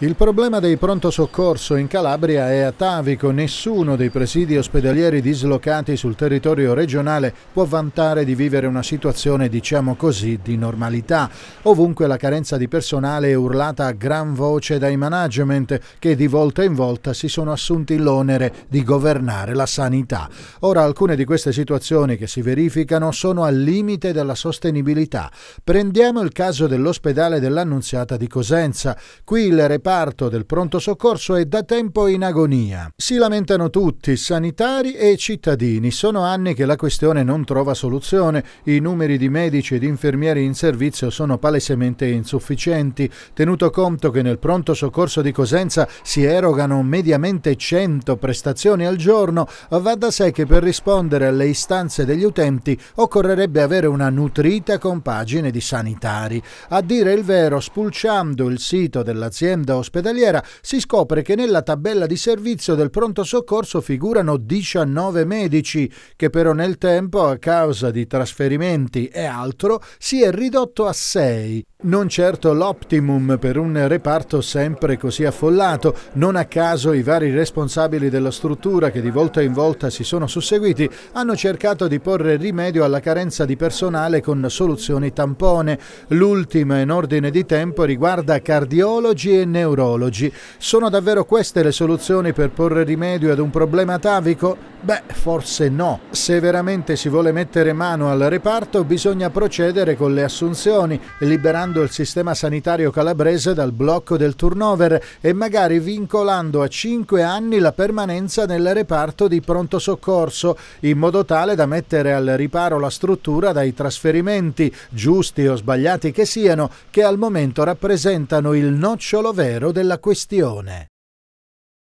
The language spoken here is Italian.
Il problema dei pronto soccorso in Calabria è atavico, nessuno dei presidi ospedalieri dislocati sul territorio regionale può vantare di vivere una situazione, diciamo così, di normalità. Ovunque la carenza di personale è urlata a gran voce dai management che di volta in volta si sono assunti l'onere di governare la sanità. Ora alcune di queste situazioni che si verificano sono al limite della sostenibilità. Prendiamo il caso dell'ospedale dell'Annunziata di Cosenza. Qui il reparto del pronto soccorso è da tempo in agonia. Si lamentano tutti, sanitari e cittadini. Sono anni che la questione non trova soluzione. I numeri di medici ed infermieri in servizio sono palesemente insufficienti, tenuto conto che nel pronto soccorso di Cosenza si erogano mediamente 100 prestazioni al giorno, va da sé che per rispondere alle istanze degli utenti occorrerebbe avere una nutrita compagine di sanitari. A dire il vero, spulciando il sito dell'azienda ospedaliera si scopre che nella tabella di servizio del pronto soccorso figurano 19 medici, che però nel tempo, a causa di trasferimenti e altro, si è ridotto a 6. Non certo l'optimum per un reparto sempre così affollato, non a caso i vari responsabili della struttura che di volta in volta si sono susseguiti hanno cercato di porre rimedio alla carenza di personale con soluzioni tampone. L'ultima in ordine di tempo riguarda cardiologi e neurologi. Sono davvero queste le soluzioni per porre rimedio ad un problema atavico? Beh, forse no. Se veramente si vuole mettere mano al reparto bisogna procedere con le assunzioni, liberando salvando il sistema sanitario calabrese dal blocco del turnover e magari vincolando a 5 anni la permanenza nel reparto di pronto soccorso, in modo tale da mettere al riparo la struttura dai trasferimenti, giusti o sbagliati che siano, che al momento rappresentano il nocciolo vero della questione.